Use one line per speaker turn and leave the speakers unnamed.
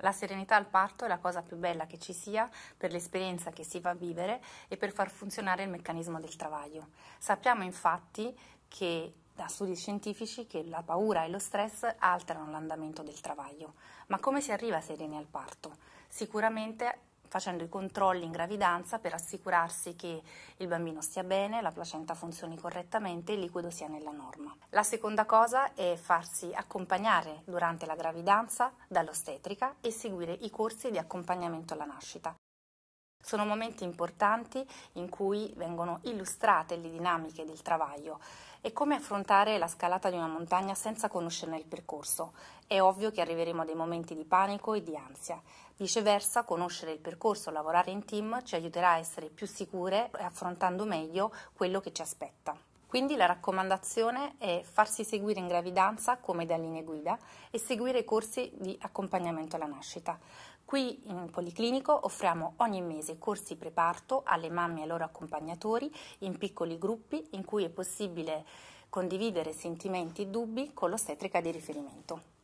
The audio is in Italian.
La serenità al parto è la cosa più bella che ci sia per l'esperienza che si va a vivere e per far funzionare il meccanismo del travaglio. Sappiamo infatti che da studi scientifici che la paura e lo stress alterano l'andamento del travaglio. Ma come si arriva sereni al parto? Sicuramente facendo i controlli in gravidanza per assicurarsi che il bambino stia bene, la placenta funzioni correttamente e il liquido sia nella norma. La seconda cosa è farsi accompagnare durante la gravidanza dall'ostetrica e seguire i corsi di accompagnamento alla nascita. Sono momenti importanti in cui vengono illustrate le dinamiche del travaglio e come affrontare la scalata di una montagna senza conoscerne il percorso. È ovvio che arriveremo a dei momenti di panico e di ansia. Viceversa, conoscere il percorso, lavorare in team ci aiuterà a essere più sicure affrontando meglio quello che ci aspetta. Quindi la raccomandazione è farsi seguire in gravidanza come da linee guida e seguire i corsi di accompagnamento alla nascita. Qui in Policlinico offriamo ogni mese corsi preparto alle mamme e ai loro accompagnatori in piccoli gruppi in cui è possibile condividere sentimenti e dubbi con l'ostetrica di riferimento.